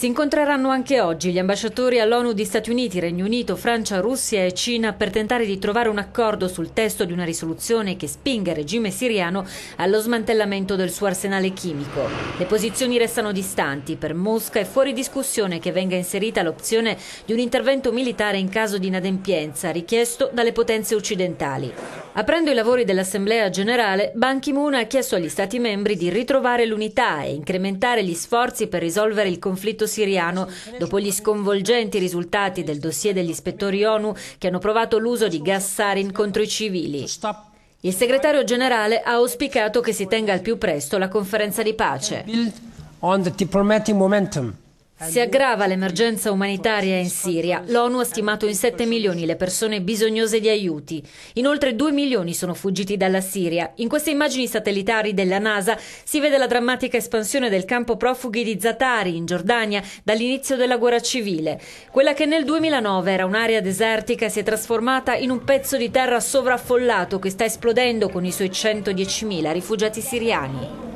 Si incontreranno anche oggi gli ambasciatori all'ONU di Stati Uniti, Regno Unito, Francia, Russia e Cina per tentare di trovare un accordo sul testo di una risoluzione che spinga il regime siriano allo smantellamento del suo arsenale chimico. Le posizioni restano distanti. Per Mosca è fuori discussione che venga inserita l'opzione di un intervento militare in caso di inadempienza richiesto dalle potenze occidentali. Aprendo i lavori dell'Assemblea generale, Ban Ki-moon ha chiesto agli Stati membri di ritrovare l'unità e incrementare gli sforzi per risolvere il conflitto siriano dopo gli sconvolgenti risultati del dossier degli ispettori ONU che hanno provato l'uso di gas sarin contro i civili. Il segretario generale ha auspicato che si tenga al più presto la conferenza di pace. Si aggrava l'emergenza umanitaria in Siria. L'ONU ha stimato in 7 milioni le persone bisognose di aiuti. Inoltre 2 milioni sono fuggiti dalla Siria. In queste immagini satellitari della NASA si vede la drammatica espansione del campo profughi di Zatari in Giordania dall'inizio della guerra civile. Quella che nel 2009 era un'area desertica si è trasformata in un pezzo di terra sovraffollato che sta esplodendo con i suoi 110.000 rifugiati siriani.